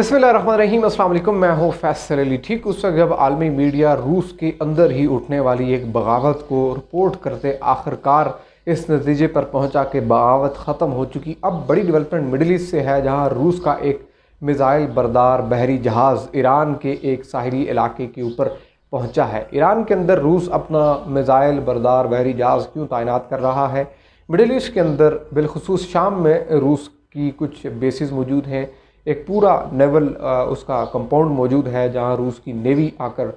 रहीम अल्लाम मैं हूँ फैसल अली ठीक उस वक्त जब आलमी मीडिया रूस के अंदर ही उठने वाली एक बगावत को रिपोर्ट करते आखिरकार इस नतीजे पर पहुंचा कि बगावत ख़त्म हो चुकी अब बड़ी डेवलपमेंट मिडल ईस्ट से है जहां रूस का एक मिज़ाइल बरदार बहरी जहाज़ ईरान के एक साहली इलाके के ऊपर पहुँचा है ईरान के अंदर रूस अपना मिज़ाइल बरदार बहरी जहाज़ क्यों तैनात कर रहा है मिडल ईस्ट के अंदर बिलखसूस शाम में रूस की कुछ बेसिस मौजूद हैं एक पूरा नेवल उसका कंपाउंड मौजूद है जहाँ रूस की नेवी आकर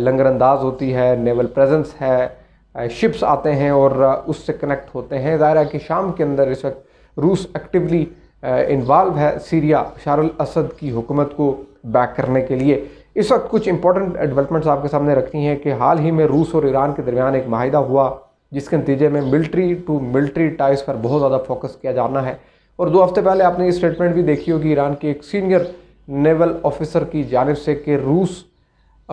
लंगरअंदाज होती है नेवल प्रेजेंस है शिप्स आते हैं और उससे कनेक्ट होते हैं ज़ाहिर है कि शाम के अंदर इस वक्त रूस एक्टिवली इन्वाल्व है सीरिया शारुल असद की हुकूमत को बैक करने के लिए इस वक्त कुछ इंपॉर्टेंट डेवलपमेंट्स आपके सामने रखनी हैं कि हाल ही में रूस और ईरान के दरमियान एक माहिदा हुआ जिसके नतीजे में मिल्ट्री टू मिल्ट्री टाइज पर बहुत ज़्यादा फोकस किया जाना है और दो हफ्ते पहले आपने ये स्टेटमेंट भी देखी होगी ईरान के एक सीनियर नेवल ऑफिसर की जानब से कि रूस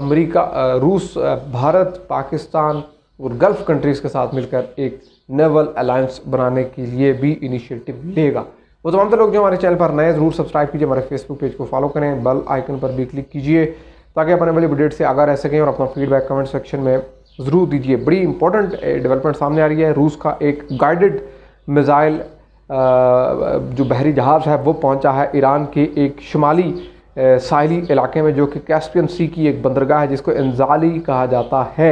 अमरीका रूस भारत पाकिस्तान और गल्फ़ कंट्रीज़ के साथ मिलकर एक नेवल अलायंस बनाने के लिए भी इनिशिएटिव लेगा वो तमाम तो लोग जो हमारे चैनल पर नए ज़रूर सब्सक्राइब कीजिए हमारे फेसबुक पेज को फॉलो करें बेल आइकन पर भी क्लिक कीजिए ताकि अपने वाली अपडेट से आगा रह सकें और अपना फीडबैक कमेंट सेक्शन में ज़रूर दीजिए बड़ी इंपॉर्टेंट डेवलपमेंट सामने आ रही है रूस का एक गाइडेड मिज़ाइल जो बहरी जहाज़ है वो पहुंचा है ईरान के एक शुमाली साहली इलाके में जो कि कैस्पियन सी की एक बंदरगाह है जिसको इंजाली कहा जाता है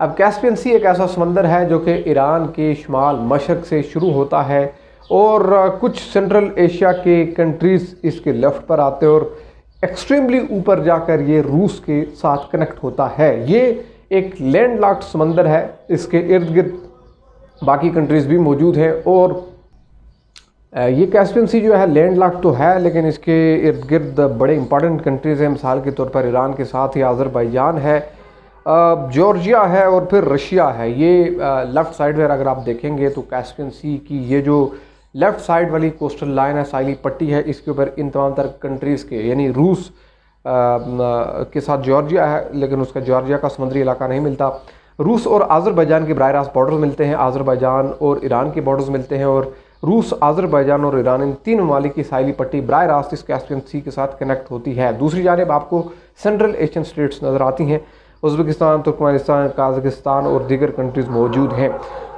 अब कैस्पियन सी एक ऐसा समंदर है जो कि ईरान के शुमाल मशरक़ से शुरू होता है और कुछ सेंट्रल एशिया के कंट्रीज़ इसके लेफ़्ट पर आते हैं और एक्सट्रीमली ऊपर जाकर ये रूस के साथ कनेक्ट होता है ये एक लैंड समंदर है इसके इर्द गिर्द बाकी कंट्रीज़ भी मौजूद हैं और ये कैस्पियन सी जो है लैंड लाक तो है लेकिन इसके इर्द गिर्द बड़े इंपॉर्टेंट कंट्रीज़ हैं मिसाल के तौर पर ईरान के साथ ही आज़रबाईजान है जॉर्जिया है और फिर रशिया है ये लेफ़्ट साइड पर अगर आप देखेंगे तो कैस्पियन सी की ये जो लेफ़्ट साइड वाली कोस्टल लाइन है साइली पट्टी है इसके ऊपर इन तमाम तर कंट्रीज़ के यानी रूस के साथ जॉर्जिया है लेकिन उसका जॉर्जिया का समुद्री इलाका नहीं मिलता रूस और आज़रबाईजान के बरह रास्त बॉर्डर्स मिलते हैं आज़रबाईजान और ईरान के बॉर्डर्स मिलते हैं और रूस आज़रबैजान और ईरान इन तीन ममालिक की साहली पट्टी बर रास्त इस कैस्पियन सी के साथ कनेक्ट होती है दूसरी जानब आपको सेंट्रल एशियन स्टेट्स नज़र आती हैं उज़्बेकिस्तान तुर्कमानिस्तान काजगस्तान और दीगर कंट्रीज़ मौजूद हैं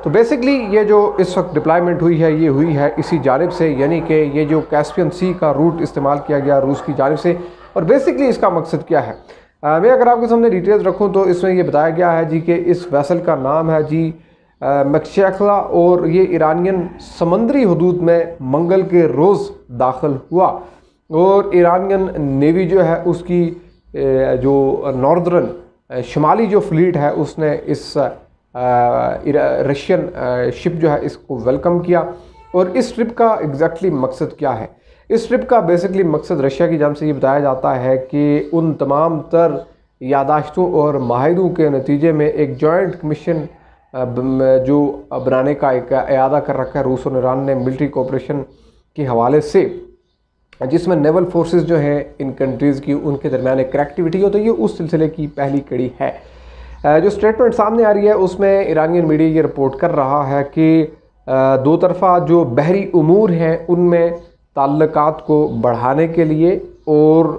तो बेसिकली ये जो इस वक्त डिप्लॉयमेंट हुई है ये हुई है इसी जानब से यानी कि ये जो कैस्पियन सी का रूट इस्तेमाल किया गया रूस की जानब से और बेसिकली इसका मकसद क्या है मैं अगर आपके सामने डिटेल्स रखूँ तो इसमें यह बताया गया है जी कि इस वैसल का नाम है जी मक्शला और ये ईरानियन समंदरी हदूद में मंगल के रोज़ दाखिल हुआ और ईरानियन नेवी जो है उसकी जो नॉर्दर्न शुमाली जो फ्लीट है उसने इस रशियन शिप जो है इसको वेलकम किया और इस ट्रिप का एग्जैक्टली मकसद क्या है इस ट्रिप का बेसिकली मकसद रशिया की जान से ये बताया जाता है कि उन तमाम तर यादाश्तों और माहों के नतीजे में एक जॉइंट कमीशन जो बनाने का एक अदा कर रखा है रूस और ईरान ने मिलिट्री कोपरेशन के हवाले से जिसमें नेवल फोर्सेस जो हैं इन कंट्रीज़ की उनके दरमियान एक कनेक्टिविटी हो तो ये उस सिलसिले की पहली कड़ी है जो स्टेटमेंट सामने आ रही है उसमें ईरानियन मीडिया ये रिपोर्ट कर रहा है कि दो तरफ़ा जो बहरी उमूर हैं उनमें ताल्लक को बढ़ाने के लिए और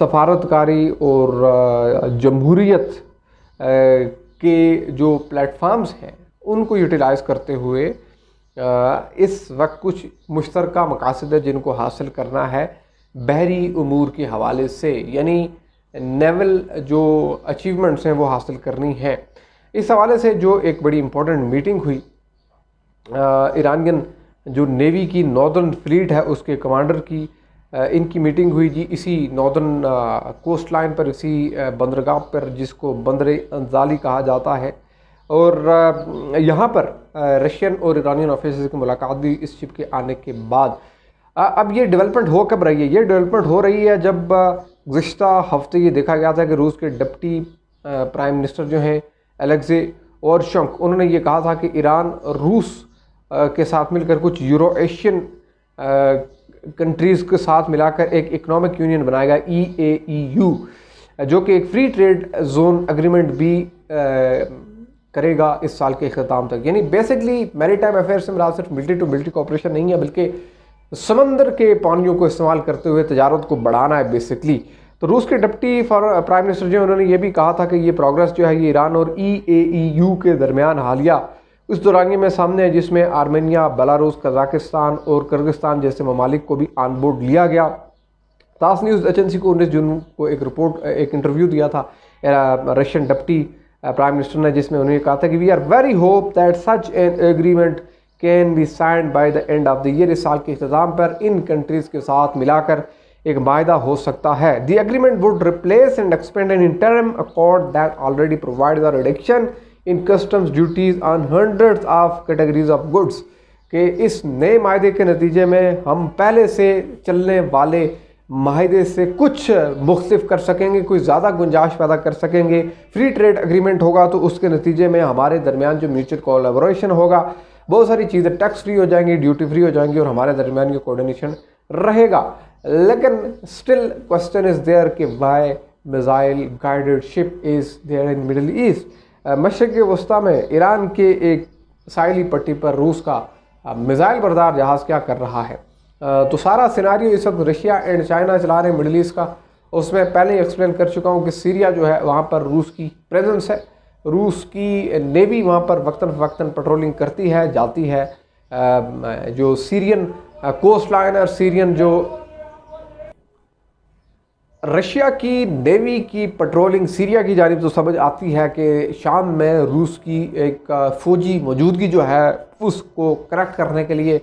सफारतकारी और जमहूरीत के जो प्लेटफॉर्म्स हैं उनको यूटिलाइज़ करते हुए इस वक्त कुछ मुश्तर मकासद है जिनको हासिल करना है बहरी अमूर के हवाले से यानी नेवल जो अचीवमेंट्स हैं वो हासिल करनी है इस हवाले से जो एक बड़ी इम्पोर्टेंट मीटिंग हुई ईरानियन जो नेवी की नॉर्दर्न फ्लीट है उसके कमांडर की इनकी मीटिंग हुई जी इसी नॉर्दर्न कोस्ट लाइन पर इसी बंदरगाह पर जिसको बंदर अंजाली कहा जाता है और यहाँ पर रशियन और ईरानियन ऑफिसर्स की मुलाकात भी इस शिप के आने के बाद अब ये डेवलपमेंट हो कब रही है ये डेवलपमेंट हो रही है जब गुज्त हफ्ते ये देखा गया था कि रूस के डिप्टी प्राइम मिनिस्टर जो हैं एलेक्जे और शंक उन्होंने ये कहा था कि ईरान रूस के साथ मिलकर कुछ यूरो एशियन कंट्रीज़ के साथ मिलाकर एक इकनॉमिक यूनियन बनाएगा ई ए ई यू जो कि एक फ्री ट्रेड जोन अग्रीमेंट भी करेगा इस साल के अख्ताम तक यानी बेसिकली मेरी टाइम अफेयर से मिला सिर्फ मिल्टी टू मिल्टी कॉपरेशन नहीं है बल्कि समंदर के पानियों को इस्तेमाल करते हुए तजारत को बढ़ाना है बेसिकली तो रूस के डिप्टी फॉर प्राइम मिनिस्टर जो उन्होंने ये भी कहा था कि ये प्रोग्रेस जो है ये ईरान और ई e ए e के दरमियान हालिया इस दौरान ये मैं सामने है जिसमें आर्मेनिया बलारूस कजाकिस्तान और कर्गिस्तान जैसे ममालिक को भी आन बोर्ड लिया गया तास न्यूज़ एजेंसी को उन्नीस जून को एक रिपोर्ट एक इंटरव्यू दिया था रशियन डिप्टी प्राइम मिनिस्टर ने जिसमें उन्होंने कहा था कि we are very hope that such an agreement can be signed by the end of the year इस साल के अख्ताम पर इन कंट्रीज़ के साथ मिलाकर एक माह हो सकता है the agreement would replace and expand an interim accord that already provide the reduction in customs duties on hundred of categories of goods के इस नए माहे के नतीजे में हम पहले से चलने वाले माहे से कुछ मुख्तफ कर सकेंगे कुछ ज़्यादा गुंजाइश पैदा कर सकेंगे फ्री ट्रेड अग्रीमेंट होगा तो उसके नतीजे में हमारे दरमियान जो म्यूचुअल कोलेबोरेशन होगा बहुत सारी चीज़ें टैक्स फ्री हो जाएंगी ड्यूटी फ्री हो जाएंगी और हमारे दरमियान ये कोऑर्डिनेशन रहेगा लेकिन स्टिल क्वेश्चन इज़ देयर कि why missile guided ship is there in middle east मशरक़ वस्ती में ईरान के एक साइली पट्टी पर रूस का मिज़ाइल बरदार जहाज़ क्या कर रहा है तो सारा सिनारी इस वक्त रशिया एंड चाइना चला रहे मिडल ईस्ट का उसमें पहले ही एक्सप्लेन कर चुका हूँ कि सीरिया जो है वहाँ पर रूस की प्रेजेंस है रूस की नेवी वहाँ पर वक्ता फ़वक्ता पेट्रोलिंग करती है जाती है जो सीरियन कोस्ट लाइन और सीरियन जो रशिया की नेवी की पेट्रोलिंग सीरिया की जानब तो समझ आती है कि शाम में रूस की एक फ़ौजी मौजूदगी जो है उसको करेक्ट करने के लिए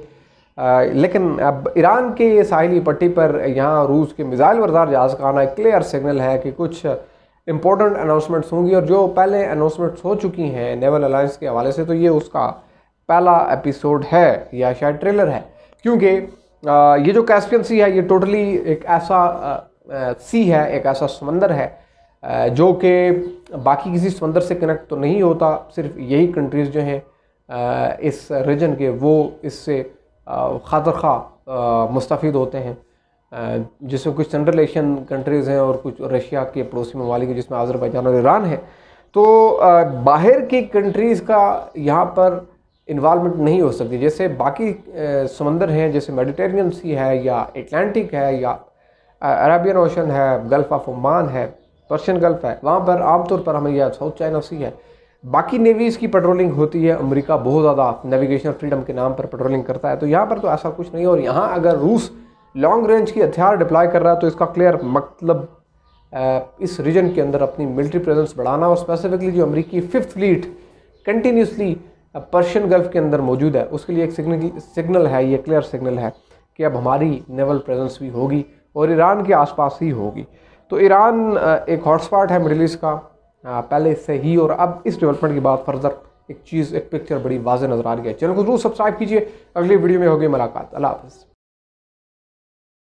आ, लेकिन अब ईरान के साहली पट्टी पर यहाँ रूस के मिज़ाइल वरदार जहाज़ का आना एक क्लियर सिग्नल है कि कुछ इम्पोर्टेंट अनाउंसमेंट्स होंगी और जो पहले अनाउंसमेंट्स हो चुकी हैं नेवल अलायंस के हवाले से तो ये उसका पहला एपिसोड है या शायद ट्रेलर है क्योंकि ये जो कैसपियंसी है ये टोटली एक ऐसा सी है एक ऐसा समंदर है जो कि बाकी किसी समंदर से कनेक्ट तो नहीं होता सिर्फ यही कंट्रीज़ जो हैं इस रीजन के वो इससे खातर खा मुस्तफ़ होते हैं जिसमें कुछ सेंट्रल एशियन कंट्रीज़ हैं और कुछ रशिया के पड़ोसी ममालिक जिसमें आज़रबाईजान और ईरान है तो बाहर की कंट्रीज़ का यहाँ पर इन्वालमेंट नहीं हो सकती जैसे बाकी समंदर हैं जैसे मेडिटेरियन सी है या एटलांटिक है या अरबियन ओशन है गल्फ़ ऑफ ओमान है पर्शियन गल्फ़ है वहाँ पर आमतौर पर हमें यह साउथ चाइना सी है बाकी नेवीज़ की पेट्रोलिंग होती है अमेरिका बहुत ज़्यादा नेविगेशनल फ्रीडम के नाम पर पेट्रोलिंग करता है तो यहाँ पर तो ऐसा कुछ नहीं है और यहाँ अगर रूस लॉन्ग रेंज की हथियार डिप्लाई कर रहा है तो इसका क्लियर मतलब इस रीजन के अंदर अपनी मिलिट्री प्रेजेंस बढ़ाना और स्पेसिफिकली जो अमरीकी fifth fleet continuously Persian gulf के अंदर मौजूद है उसके लिए एक सिग्नल सिग्नल है ये क्लियर सिग्नल है कि अब हमारी नेवल प्रेजेंस भी होगी और ईरान के आसपास ही होगी तो ईरान एक हॉटस्पॉट है मिडिल ईस्ट का पहले से ही और अब इस डेवलपमेंट के बाद फर्दर एक चीज़ एक पिक्चर बड़ी वाजे नज़र आ रही है चैनल को जरूर सब्सक्राइब कीजिए अगली वीडियो में होगी मुलाकात अल्लाह हाफ़